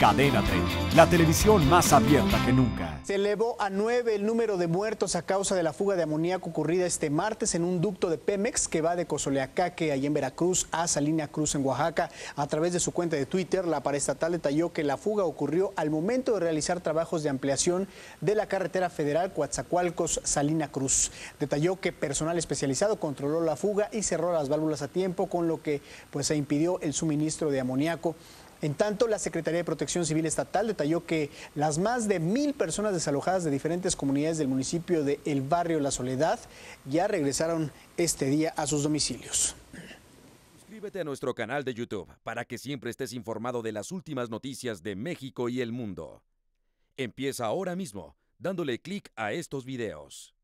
Cadena 30, la televisión más abierta que nunca. Se elevó a nueve el número de muertos a causa de la fuga de amoníaco ocurrida este martes en un ducto de Pemex que va de Cozoleacaque, allá en Veracruz, a Salina Cruz, en Oaxaca. A través de su cuenta de Twitter, la paraestatal detalló que la fuga ocurrió al momento de realizar trabajos de ampliación de la carretera federal Coatzacoalcos-Salina Cruz. Detalló que personal especializado controló la fuga y cerró las válvulas a tiempo, con lo que pues, se impidió el suministro de amoníaco. En tanto, la Secretaría de Protección Civil Estatal detalló que las más de mil personas desalojadas de diferentes comunidades del municipio de El Barrio La Soledad ya regresaron este día a sus domicilios. Suscríbete a nuestro canal de YouTube para que siempre estés informado de las últimas noticias de México y el mundo. Empieza ahora mismo dándole clic a estos videos.